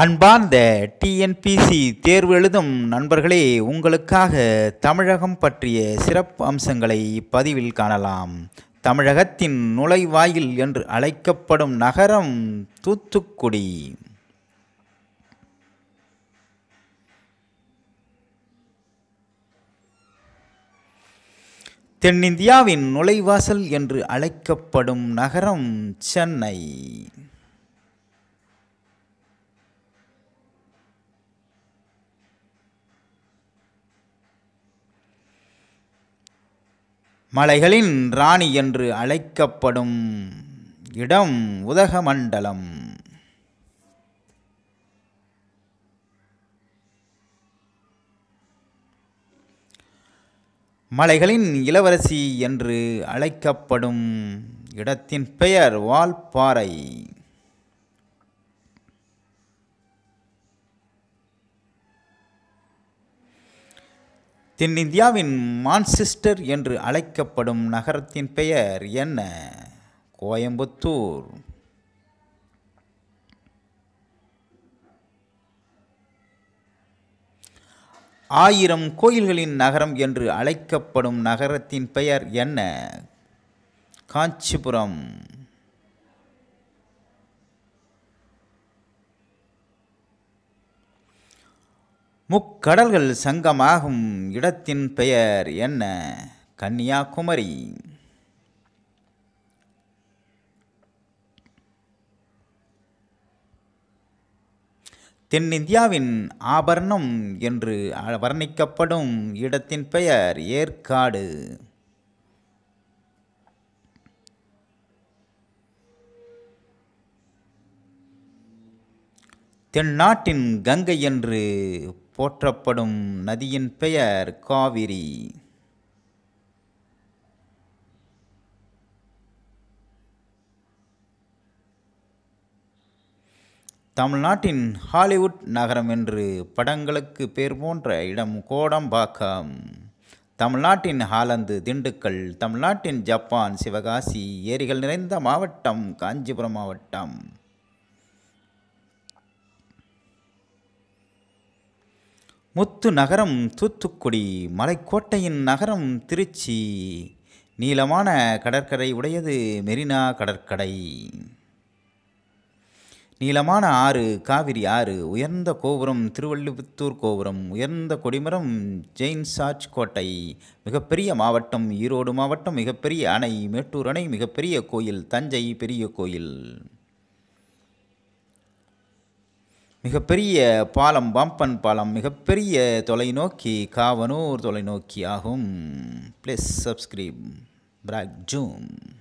அன்பார்ந்த டிஎன்பிசி தேர்வு எழுதும் நண்பர்களே உங்களுக்காக தமிழகம் பற்றிய சிறப்பு அம்சங்களை பதிவில் காணலாம் தமிழகத்தின் நுழைவாயில் என்று அழைக்கப்படும் நகரம் தூத்துக்குடி தென்னிந்தியாவின் நுழைவாசல் என்று அழைக்கப்படும் நகரம் சென்னை மலைகளின் ராணி என்று அழைக்கப்படும் இடம் உதகமண்டலம் மலைகளின் இளவரசி என்று அழைக்கப்படும் இடத்தின் பெயர் வால்பாறை தென்னிந்தியாவின் மான்செஸ்டர் என்று அழைக்கப்படும் நகரத்தின் பெயர் என்ன கோயம்புத்தூர் ஆயிரம் கோயில்களின் நகரம் என்று அழைக்கப்படும் நகரத்தின் பெயர் என்ன காஞ்சிபுரம் முக்கடல்கள் சங்கமாகும் இடத்தின் பெயர் என்ன கன்னியாகுமரி தென்னிந்தியாவின் ஆபரணம் என்று வர்ணிக்கப்படும் இடத்தின் பெயர் ஏற்காடு தென்னாட்டின் கங்கை என்று போற்றப்படும் நதியின் பெயர் காவிரி தமிழ்நாட்டின் ஹாலிவுட் நகரம் என்று படங்களுக்கு பேர் போன்ற இடம் கோடம்பாக்கம் தமிழ்நாட்டின் ஹாலந்து திண்டுக்கல் தமிழ்நாட்டின் ஜப்பான் சிவகாசி ஏரிகள் நிறைந்த மாவட்டம் காஞ்சிபுரம் மாவட்டம் முத்து நகரம் தூத்துக்குடி மலைக்கோட்டையின் நகரம் திருச்சி நீளமான கடற்கரை உடையது மெரினா கடற்கடை நீளமான ஆறு காவிரி ஆறு உயர்ந்த கோபுரம் திருவள்ளுபுத்தூர் கோபுரம் உயர்ந்த கொடிமரம் ஜெயின் சார்ஜ் கோட்டை மிகப்பெரிய மாவட்டம் ஈரோடு மாவட்டம் மிகப்பெரிய அணை மேட்டூர் அணை மிகப்பெரிய கோயில் தஞ்சை பெரிய கோயில் மிகப்பெரிய பாலம் பம்பன் பாலம் மிகப்பெரிய தொலைநோக்கி காவனூர் தொலைநோக்கி ஆகும் ப்ளஸ் சப்ஸ்கிரைப் பிராக் ஜூம்